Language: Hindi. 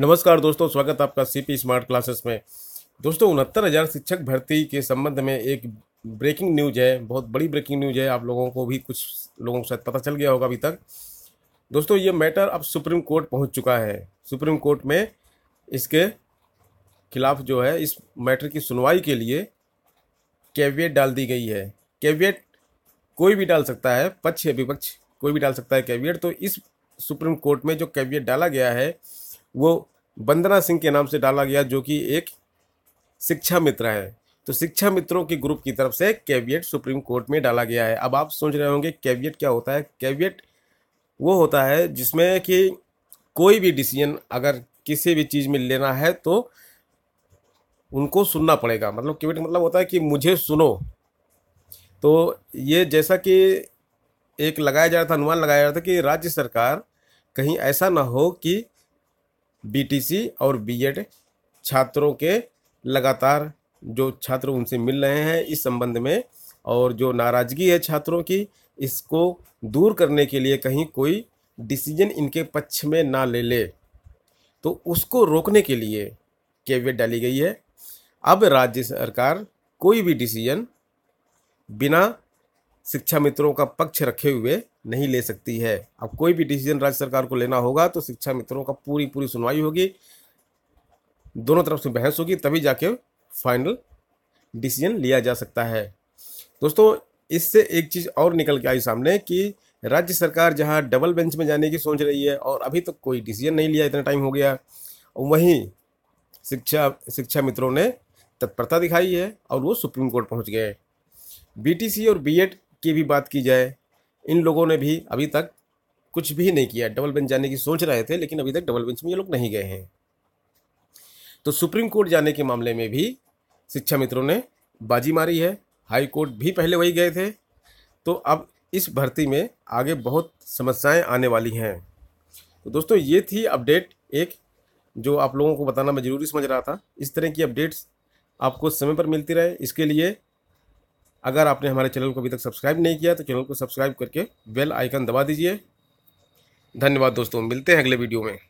नमस्कार दोस्तों स्वागत आपका सीपी स्मार्ट क्लासेस में दोस्तों उनहत्तर हज़ार शिक्षक भर्ती के संबंध में एक ब्रेकिंग न्यूज है बहुत बड़ी ब्रेकिंग न्यूज है आप लोगों को भी कुछ लोगों को शायद पता चल गया होगा अभी तक दोस्तों ये मैटर अब सुप्रीम कोर्ट पहुंच चुका है सुप्रीम कोर्ट में इसके खिलाफ जो है इस मैटर की सुनवाई के लिए कैविएट डाल दी गई है कैवियट कोई भी डाल सकता है पक्ष या विपक्ष कोई भी डाल सकता है कैवियट तो इस सुप्रीम कोर्ट में जो कैवियट डाला गया है वो वंदना सिंह के नाम से डाला गया जो कि एक शिक्षा मित्र है तो शिक्षा मित्रों के ग्रुप की तरफ से कैवियट सुप्रीम कोर्ट में डाला गया है अब आप सोच रहे होंगे कैवियट क्या होता है कैवियट वो होता है जिसमें कि कोई भी डिसीजन अगर किसी भी चीज़ में लेना है तो उनको सुनना पड़ेगा मतलब कैवियट मतलब होता है कि मुझे सुनो तो ये जैसा कि एक लगाया जा रहा था अनुमान लगाया जा रहा था कि राज्य सरकार कहीं ऐसा ना हो कि बीटीसी और बीएड छात्रों के लगातार जो छात्र उनसे मिल रहे हैं इस संबंध में और जो नाराज़गी है छात्रों की इसको दूर करने के लिए कहीं कोई डिसीजन इनके पक्ष में ना ले ले तो उसको रोकने के लिए कैवियट डाली गई है अब राज्य सरकार कोई भी डिसीजन बिना शिक्षा मित्रों का पक्ष रखे हुए नहीं ले सकती है अब कोई भी डिसीजन राज्य सरकार को लेना होगा तो शिक्षा मित्रों का पूरी पूरी सुनवाई होगी दोनों तरफ से बहस होगी तभी जाके फाइनल डिसीजन लिया जा सकता है दोस्तों इससे एक चीज़ और निकल के आई सामने कि राज्य सरकार जहाँ डबल बेंच में जाने की सोच रही है और अभी तक तो कोई डिसीजन नहीं लिया इतना टाइम हो गया वहीं शिक्षा शिक्षा मित्रों ने तत्परता दिखाई है और वो सुप्रीम कोर्ट पहुंच गए बीटीसी और बीएड की भी बात की जाए इन लोगों ने भी अभी तक कुछ भी नहीं किया डबल बेंच जाने की सोच रहे थे लेकिन अभी तक डबल बेंच में ये लोग नहीं गए हैं तो सुप्रीम कोर्ट जाने के मामले में भी शिक्षा मित्रों ने बाजी मारी है हाई कोर्ट भी पहले वही गए थे तो अब इस भर्ती में आगे बहुत समस्याएं आने वाली हैं तो दोस्तों ये थी अपडेट एक जो आप लोगों को बताना मैं ज़रूरी समझ रहा था इस तरह की अपडेट्स आपको समय पर मिलती रहे इसके लिए अगर आपने हमारे चैनल को अभी तक सब्सक्राइब नहीं किया तो चैनल को सब्सक्राइब करके बेल आइकन दबा दीजिए धन्यवाद दोस्तों मिलते हैं अगले वीडियो में